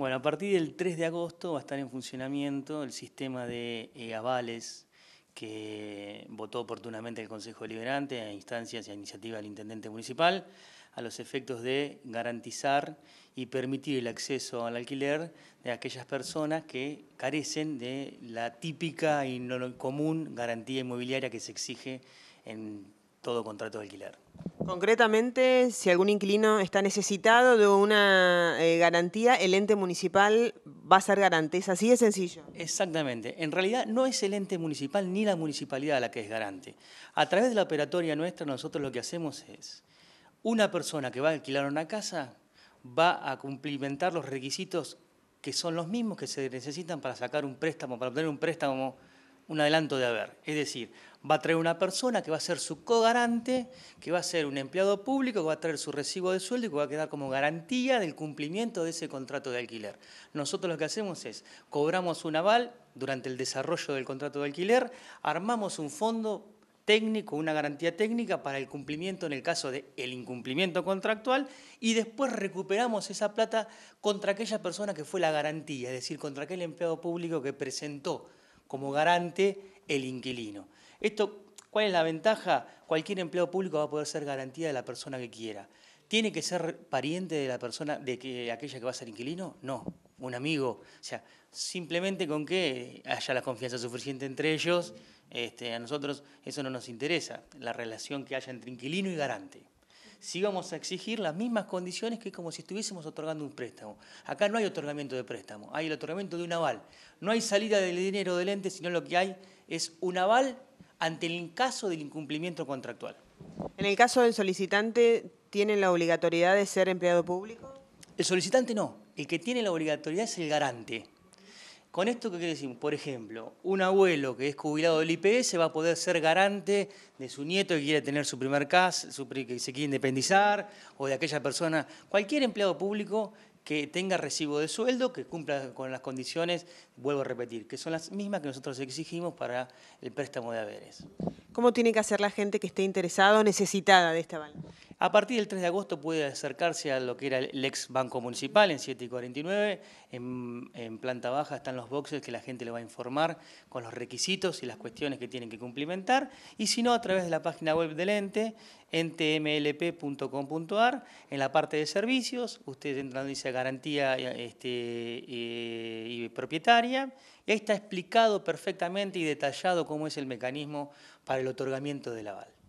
Bueno, a partir del 3 de agosto va a estar en funcionamiento el sistema de eh, avales que votó oportunamente el Consejo Deliberante a instancias y a iniciativa del Intendente Municipal a los efectos de garantizar y permitir el acceso al alquiler de aquellas personas que carecen de la típica y no común garantía inmobiliaria que se exige en todo contrato de alquiler. Concretamente, si algún inquilino está necesitado de una eh, garantía, el ente municipal va a ser garante. ¿Es así de sencillo? Exactamente. En realidad no es el ente municipal ni la municipalidad la que es garante. A través de la operatoria nuestra nosotros lo que hacemos es, una persona que va a alquilar una casa va a cumplimentar los requisitos que son los mismos que se necesitan para sacar un préstamo, para obtener un préstamo un adelanto de haber. Es decir, va a traer una persona que va a ser su cogarante, que va a ser un empleado público, que va a traer su recibo de sueldo y que va a quedar como garantía del cumplimiento de ese contrato de alquiler. Nosotros lo que hacemos es cobramos un aval durante el desarrollo del contrato de alquiler, armamos un fondo técnico, una garantía técnica para el cumplimiento en el caso del incumplimiento contractual y después recuperamos esa plata contra aquella persona que fue la garantía, es decir, contra aquel empleado público que presentó como garante el inquilino. Esto, ¿Cuál es la ventaja? Cualquier empleo público va a poder ser garantía de la persona que quiera. ¿Tiene que ser pariente de la persona, de que, aquella que va a ser inquilino? No, un amigo. O sea, simplemente con que haya la confianza suficiente entre ellos, este, a nosotros eso no nos interesa, la relación que haya entre inquilino y garante si vamos a exigir las mismas condiciones que como si estuviésemos otorgando un préstamo. Acá no hay otorgamiento de préstamo, hay el otorgamiento de un aval. No hay salida del dinero del ente, sino lo que hay es un aval ante el caso del incumplimiento contractual. En el caso del solicitante, ¿tienen la obligatoriedad de ser empleado público? El solicitante no, el que tiene la obligatoriedad es el garante. ¿Con esto qué quiere decir? Por ejemplo, un abuelo que es jubilado del IPS va a poder ser garante de su nieto que quiere tener su primer casa, que se quiere independizar, o de aquella persona, cualquier empleado público que tenga recibo de sueldo, que cumpla con las condiciones, vuelvo a repetir, que son las mismas que nosotros exigimos para el préstamo de haberes. ¿Cómo tiene que hacer la gente que esté interesada o necesitada de esta banca? A partir del 3 de agosto puede acercarse a lo que era el ex Banco Municipal en 7 y 49. En, planta baja están los boxes que la gente le va a informar con los requisitos y las cuestiones que tienen que cumplimentar. Y si no, a través de la página web del ente, entmlp.com.ar, en la parte de servicios, usted entran dice garantía este, eh, y propietaria. ahí está explicado perfectamente y detallado cómo es el mecanismo para el otorgamiento del aval.